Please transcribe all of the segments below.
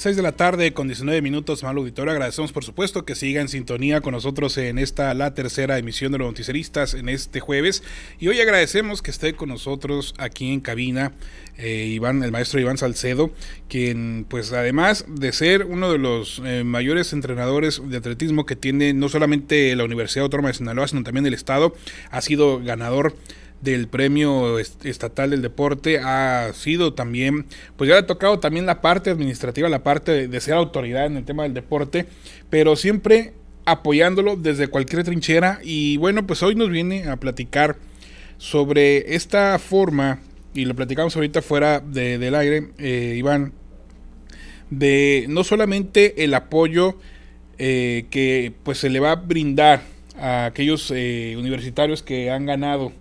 6 de la tarde con 19 minutos, mal auditorio. Agradecemos por supuesto que siga en sintonía con nosotros en esta la tercera emisión de los noticieristas en este jueves. Y hoy agradecemos que esté con nosotros aquí en cabina eh, Iván, el maestro Iván Salcedo, quien pues además de ser uno de los eh, mayores entrenadores de atletismo que tiene no solamente la Universidad Autónoma de Sinaloa, sino también el Estado, ha sido ganador del Premio Estatal del Deporte ha sido también, pues ya le ha tocado también la parte administrativa, la parte de, ser autoridad en el tema del deporte, pero siempre apoyándolo desde cualquier trinchera. Y bueno, pues hoy nos viene a platicar sobre esta forma, y lo platicamos ahorita fuera del aire, eh, Iván, de no solamente el apoyo eh, que pues se le va a brindar a aquellos eh, universitarios que han ganado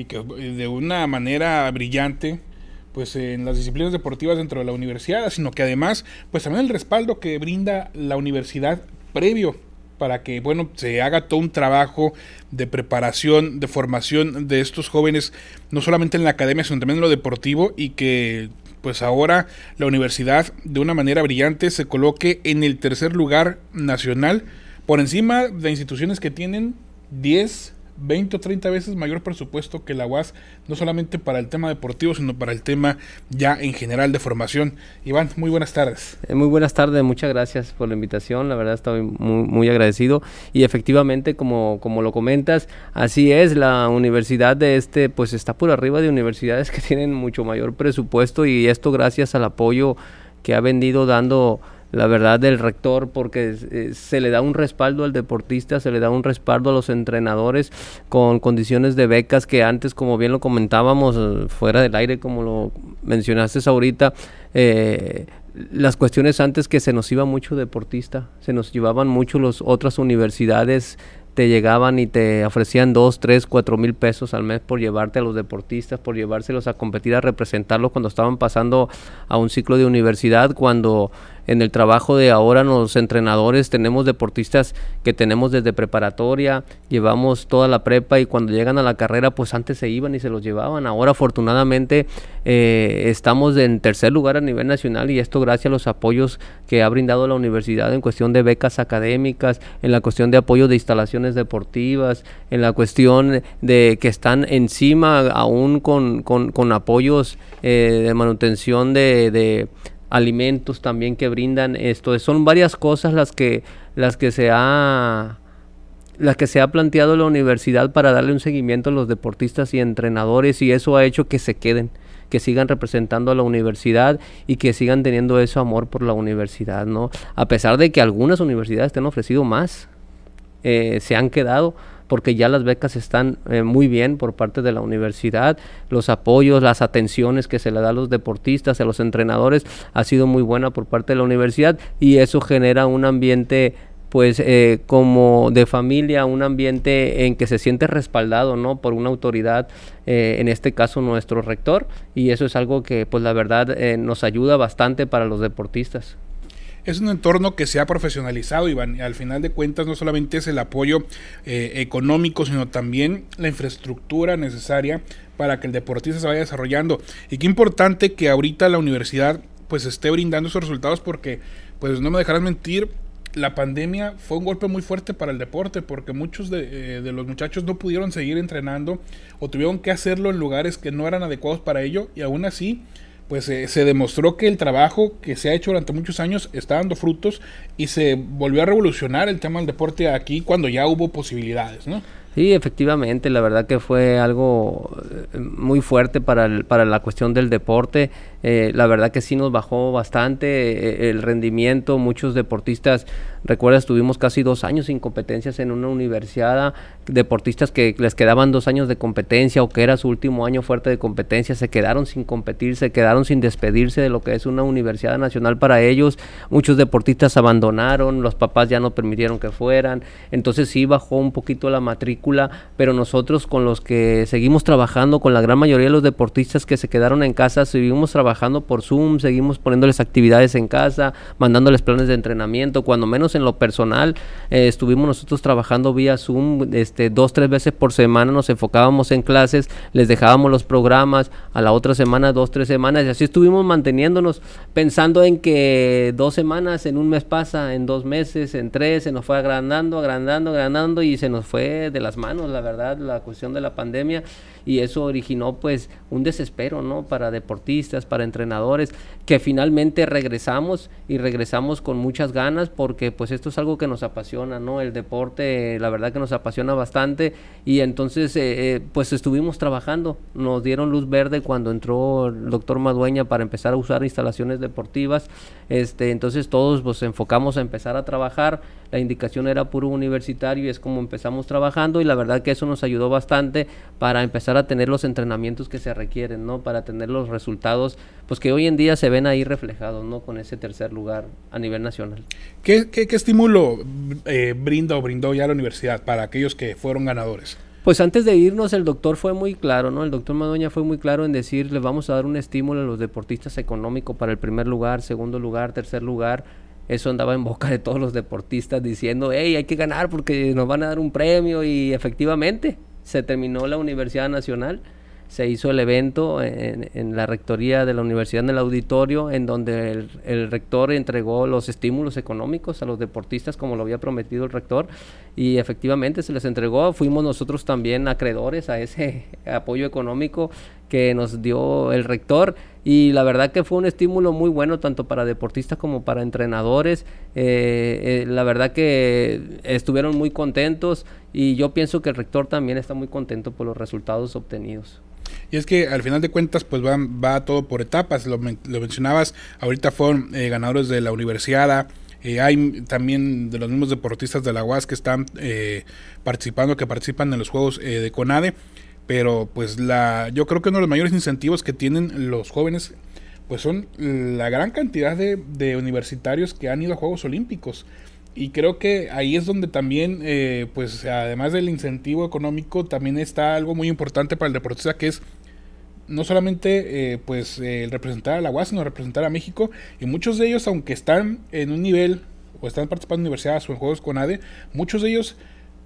y que eh, de una manera brillante pues eh, en las disciplinas deportivas dentro de la universidad, sino que además pues también el respaldo que brinda la universidad previo para que bueno se haga todo un trabajo de preparación, de formación de estos jóvenes no solamente en la academia sino también en lo deportivo y que pues ahora la universidad de una manera brillante se coloque en el tercer lugar nacional por encima de instituciones que tienen 10 20 o 30 veces mayor presupuesto que la UAS, no solamente para el tema deportivo, sino para el tema ya en general de formación. Iván, muy buenas tardes. Eh, muy buenas tardes, muchas gracias por la invitación, la verdad estoy muy, muy agradecido y efectivamente, como, como lo comentas, así es, la universidad de este pues está por arriba de universidades que tienen mucho mayor presupuesto y esto gracias al apoyo que ha venido dando la verdad del rector porque eh, se le da un respaldo al deportista, se le da un respaldo a los entrenadores con condiciones de becas que antes, como bien lo comentábamos eh, fuera del aire, como lo mencionaste ahorita, eh, las cuestiones antes que se nos iba mucho deportista, se nos llevaban mucho las otras universidades te llegaban y te ofrecían 2, 3, 4 mil pesos al mes por llevarte a los deportistas, por llevárselos a competir, a representarlos cuando estaban pasando a un ciclo de universidad, cuando en el trabajo de ahora los entrenadores tenemos deportistas que tenemos desde preparatoria, llevamos toda la prepa y cuando llegan a la carrera pues antes se iban y se los llevaban. Ahora afortunadamente eh, estamos en tercer lugar a nivel nacional y esto gracias a los apoyos que ha brindado la universidad en cuestión de becas académicas, en la cuestión de apoyo de instalaciones deportivas, en la cuestión de que están encima aún con, apoyos eh, de manutención de alimentos también que brindan esto son varias cosas las que las que se ha las que se ha planteado la universidad para darle un seguimiento a los deportistas y entrenadores y eso ha hecho que se queden que sigan representando a la universidad y que sigan teniendo ese amor por la universidad, ¿no? A pesar de que algunas universidades te han ofrecido más, eh, se han quedado porque ya las becas están eh, muy bien por parte de la universidad, los apoyos, las atenciones que se le da a los deportistas, a los entrenadores, ha sido muy buena por parte de la universidad y eso genera un ambiente pues eh, como de familia, un ambiente en que se siente respaldado, ¿no? Por una autoridad, en este caso nuestro rector, y eso es algo que pues la verdad nos ayuda bastante para los deportistas es un entorno que se ha profesionalizado, Iván. Al final de cuentas, no solamente es el apoyo eh, económico, sino también la infraestructura necesaria para que el deportista se vaya desarrollando. Y qué importante que ahorita la universidad pues esté brindando esos resultados porque, pues no me dejarás mentir, la pandemia fue un golpe muy fuerte para el deporte porque muchos de, eh, de, los muchachos no pudieron seguir entrenando o tuvieron que hacerlo en lugares que no eran adecuados para ello y aún así pues eh, se demostró que el trabajo que se ha hecho durante muchos años está dando frutos y se volvió a revolucionar el tema del deporte aquí cuando ya hubo posibilidades, ¿no? Sí, efectivamente, la verdad que fue algo eh, muy fuerte para, para la cuestión del deporte. Eh, la verdad que sí nos bajó bastante eh, el rendimiento. Muchos deportistas, recuerda estuvimos casi dos años sin competencias en una universidad. Deportistas que les quedaban dos años de competencia o que era su último año fuerte de competencia, se quedaron sin competir, se quedaron sin despedirse de lo que es una universidad nacional para ellos. Muchos deportistas abandonaron, los papás ya no permitieron que fueran. Entonces sí bajó un poquito la matrícula, pero nosotros con los que seguimos trabajando, con la gran mayoría de los deportistas que se quedaron en casa, seguimos trabajando trabajando por Zoom, seguimos poniéndoles actividades en casa, mandándoles planes de entrenamiento, cuando menos en lo personal eh, estuvimos nosotros trabajando vía Zoom este, dos, tres veces por semana, nos enfocábamos en clases, les dejábamos los programas, a la otra semana, dos, tres semanas, y así estuvimos manteniéndonos pensando en que dos semanas, en un mes pasa, en dos meses, en tres, se nos fue agrandando, agrandando, agrandando y se nos fue de las manos, la verdad, la cuestión de la pandemia y eso originó pues un desespero, ¿no? Para deportistas, para entrenadores, que finalmente regresamos y regresamos con muchas ganas porque pues esto es algo que nos apasiona, ¿no? El deporte, la verdad que nos apasiona bastante y entonces eh, eh, pues estuvimos trabajando, nos dieron luz verde cuando entró el doctor Madueña para empezar a usar instalaciones deportivas, este, entonces todos pues enfocamos a empezar a trabajar, la indicación era puro universitario y es como empezamos trabajando y la verdad que eso nos ayudó bastante para empezar a tener los entrenamientos que se requieren, ¿no? Para tener los resultados pues que hoy en día se ven ahí reflejados, ¿no? Con ese tercer lugar a nivel nacional. ¿Qué, qué, estímulo eh, brinda o brindó ya la universidad para aquellos que fueron ganadores? Pues antes de irnos, el doctor fue muy claro, ¿no? El doctor Madoña fue muy claro en decir, les vamos a dar un estímulo a los deportistas económicos para el primer lugar, segundo lugar, tercer lugar. Eso andaba en boca de todos los deportistas diciendo, hey, hay que ganar porque nos van a dar un premio y efectivamente se terminó la Universidad Nacional se hizo el evento en, la rectoría de la universidad en el auditorio, en donde el, rector entregó los estímulos económicos a los deportistas, como lo había prometido el rector, y efectivamente se les entregó. Fuimos nosotros también acreedores a ese apoyo económico que nos dio el rector y la verdad que fue un estímulo muy bueno tanto para deportistas como para entrenadores. Eh, eh, la verdad que estuvieron muy contentos y yo pienso que el rector también está muy contento por los resultados obtenidos. Y es que al final de cuentas, pues va, va todo por etapas. Lo, mencionabas, ahorita fueron eh, ganadores de la universidad, eh, hay también de los mismos deportistas de la UAS que están eh, participando, que participan en los Juegos de CONADE. Pero pues la, yo creo que uno de los mayores incentivos que tienen los jóvenes pues son la gran cantidad de, de, universitarios que han ido a Juegos Olímpicos. Y creo que ahí es donde también, pues además del incentivo económico, también está algo muy importante para el deportista que es no solamente eh, pues representar a la UAS, sino representar a México. Y muchos de ellos, aunque están en un nivel o están participando en universidades o en juegos con ADE, muchos de ellos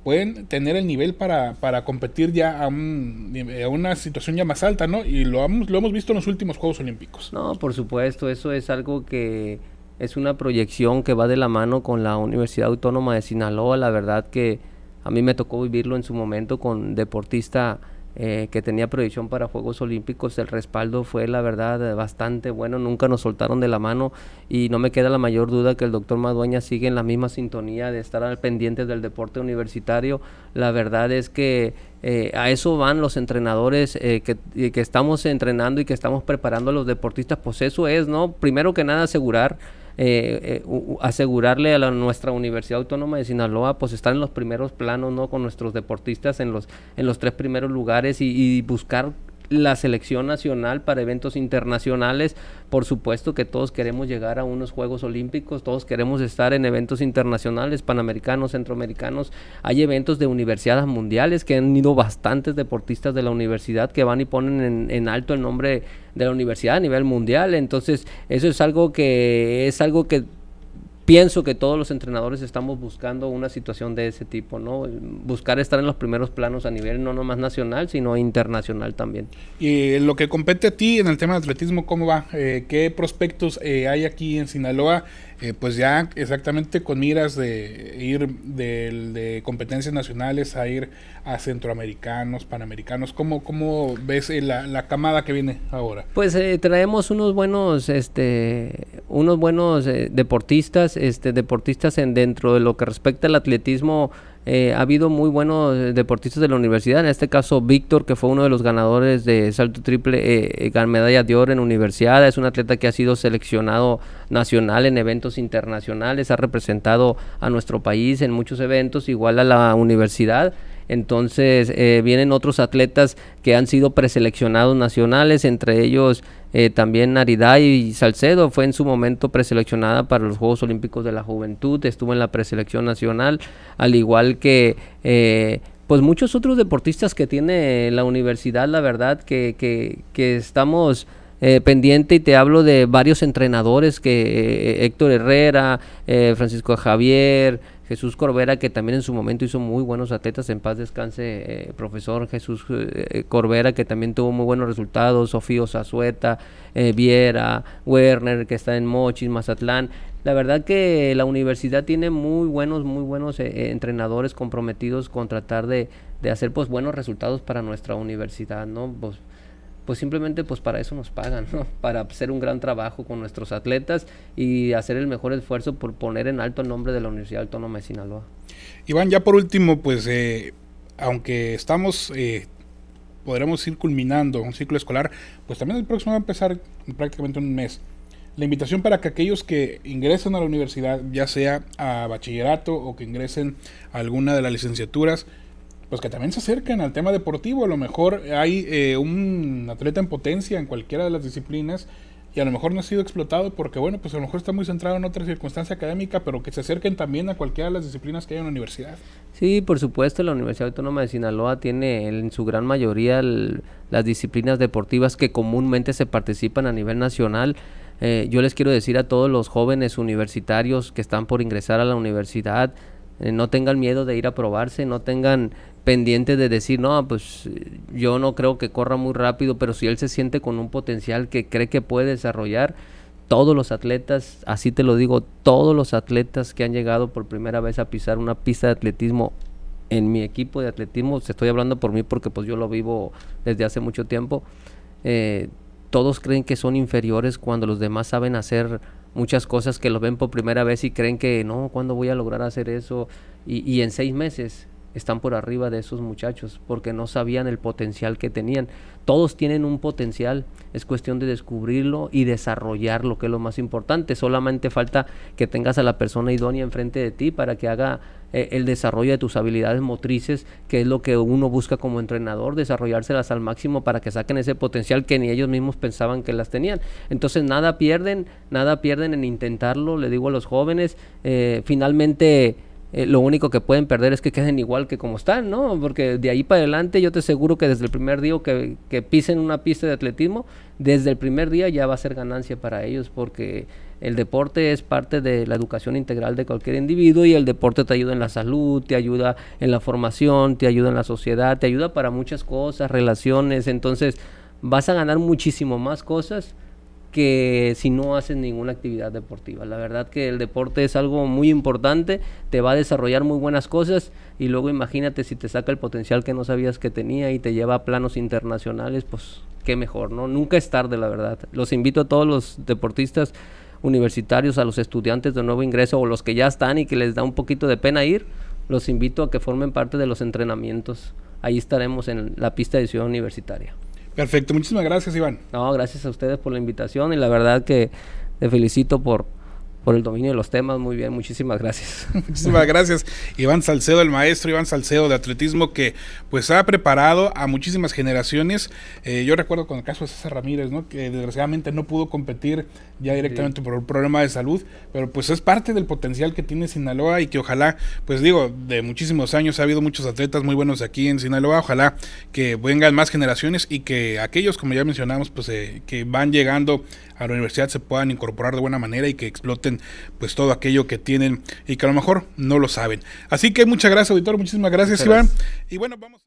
pueden tener el nivel para, para competir ya a, una situación ya más alta, ¿no? Y lo, hemos, lo hemos visto en los últimos Juegos Olímpicos. No, por supuesto, eso es algo que es una proyección que va de la mano con la Universidad Autónoma de Sinaloa. La verdad que a mí me tocó vivirlo en su momento con deportista eh, que tenía proyección para Juegos Olímpicos. El respaldo fue, la verdad, bastante bueno. Nunca nos soltaron de la mano y no me queda la mayor duda que el doctor Madueña sigue en la misma sintonía de estar al pendiente del deporte universitario. La verdad es que eh, a eso van los entrenadores eh, que, estamos entrenando y que estamos preparando a los deportistas. Pues eso es, ¿no? Primero que nada, asegurar eh, eh, asegurarle a la, nuestra Universidad Autónoma de Sinaloa, pues estar en los primeros planos, ¿no? Con nuestros deportistas en los, en los tres primeros lugares y, y buscar la selección nacional para eventos internacionales. Por supuesto que todos queremos llegar a unos Juegos Olímpicos, todos queremos estar en eventos internacionales, panamericanos, centroamericanos. Hay eventos de universidades mundiales que han ido bastantes deportistas de la universidad que van y ponen en, alto el nombre de la universidad a nivel mundial. Entonces, eso es algo que es algo que pienso que todos los entrenadores estamos buscando una situación de ese tipo, ¿no? Buscar estar en los primeros planos a nivel no nomás nacional, sino internacional también. Y eh, lo que compete a ti en el tema de atletismo, ¿cómo va? Eh, ¿Qué prospectos eh, hay aquí en Sinaloa? pues ya exactamente con miras de ir de, de, competencias nacionales a ir a centroamericanos, panamericanos. ¿Cómo, cómo ves la, camada que viene ahora? Pues traemos unos buenos, este, unos buenos eh, deportistas, este, deportistas en, dentro de lo que respecta al atletismo. Eh, ha habido muy buenos eh, deportistas de la universidad, en este caso Víctor, que fue uno de los ganadores de salto triple, eh, medalla de oro en universidad, es un atleta que ha sido seleccionado nacional en eventos internacionales, ha representado a nuestro país en muchos eventos, igual a la universidad. Entonces eh, vienen otros atletas que han sido preseleccionados nacionales, entre ellos eh, también Naridad y Salcedo fue en su momento preseleccionada para los Juegos Olímpicos de la Juventud, estuvo en la preselección nacional, al igual que eh, pues muchos otros deportistas que tiene la universidad, la verdad que, que, que estamos eh, pendiente y te hablo de varios entrenadores que eh, eh, Héctor Herrera, Francisco Javier, Jesús Corbera, que también en su momento hizo muy buenos atletas, en paz descanse, profesor Jesús Corvera, Corbera, que también tuvo muy buenos resultados, Sofío Zazueta, Viera, Werner, que está en Mochis, Mazatlán. La verdad que la universidad tiene muy buenos, muy buenos entrenadores comprometidos con tratar de, de hacer pues buenos resultados para nuestra universidad, ¿no? Pues, pues simplemente pues para eso nos pagan, Para hacer un gran trabajo con nuestros atletas y hacer el mejor esfuerzo por poner en alto el nombre de la Universidad Autónoma de Sinaloa. Iván, ya por último, pues eh, aunque estamos, eh, podremos ir culminando un ciclo escolar, pues también el próximo va a empezar prácticamente un mes. La invitación para que aquellos que ingresen a la universidad, ya sea a bachillerato o que ingresen a alguna de las licenciaturas, los pues que también se acercan al tema deportivo. A lo mejor hay eh, un atleta en potencia en cualquiera de las disciplinas y a lo mejor no ha sido explotado porque, bueno, pues a lo mejor está muy centrado en otra circunstancia académica, pero que se acerquen también a cualquiera de las disciplinas que hay en la universidad. Sí, por supuesto, la Universidad Autónoma de Sinaloa tiene en su gran mayoría las disciplinas deportivas que comúnmente se participan a nivel nacional. Eh, yo les quiero decir a todos los jóvenes universitarios que están por ingresar a la universidad, eh, no tengan miedo de ir a probarse, no tengan pendiente de decir, no, pues yo no creo que corra muy rápido, pero si él se siente con un potencial que cree que puede desarrollar, todos los atletas, así te lo digo, todos los atletas que han llegado por primera vez a pisar una pista de atletismo en mi equipo de atletismo, estoy hablando por mí porque pues yo lo vivo desde hace mucho tiempo, eh, todos creen que son inferiores cuando los demás saben hacer muchas cosas que los ven por primera vez y creen que no, ¿cuándo voy a lograr hacer eso? Y, y en seis meses están por arriba de esos muchachos porque no sabían el potencial que tenían. Todos tienen un potencial, es cuestión de descubrirlo y desarrollarlo, que es lo más importante. Solamente falta que tengas a la persona idónea enfrente de ti para que haga eh, el desarrollo de tus habilidades motrices, que es lo que uno busca como entrenador, desarrollárselas al máximo para que saquen ese potencial que ni ellos mismos pensaban que las tenían. Entonces nada pierden, nada pierden en intentarlo, le digo a los jóvenes, eh, finalmente eh, lo único que pueden perder es que queden igual que como están, ¿no? Porque de ahí para adelante yo te aseguro que desde el primer día que, que pisen una pista de atletismo, desde el primer día ya va a ser ganancia para ellos porque el deporte es parte de la educación integral de cualquier individuo y el deporte te ayuda en la salud, te ayuda en la formación, te ayuda en la sociedad, te ayuda para muchas cosas, relaciones, entonces vas a ganar muchísimo más cosas que si no haces ninguna actividad deportiva. La verdad que el deporte es algo muy importante, te va a desarrollar muy buenas cosas y luego imagínate si te saca el potencial que no sabías que tenía y te lleva a planos internacionales, pues qué mejor, ¿no? Nunca es tarde, la verdad. Los invito a todos los deportistas universitarios, a los estudiantes de nuevo ingreso o los que ya están y que les da un poquito de pena ir, los invito a que formen parte de los entrenamientos. Ahí estaremos en la pista de ciudad universitaria. Perfecto, muchísimas gracias Iván. No, gracias a ustedes por la invitación y la verdad que te felicito por, por el dominio de los temas. Muy bien, muchísimas gracias. Muchísimas gracias. Iván Salcedo, el maestro Iván Salcedo de atletismo que pues ha preparado a muchísimas generaciones. Eh, yo recuerdo con el caso de César Ramírez, ¿no? que desgraciadamente no pudo competir ya directamente por un problema de salud, pero pues es parte del potencial que tiene Sinaloa y que ojalá, pues digo, de muchísimos años ha habido muchos atletas muy buenos aquí en Sinaloa, ojalá que vengan más generaciones y que aquellos, como ya mencionamos, pues eh, que van llegando a la universidad se puedan incorporar de buena manera y que exploten pues todo aquello que tienen y que a lo mejor no lo saben. Así que muchas gracias, auditor, muchísimas gracias, Iván. Y bueno, vamos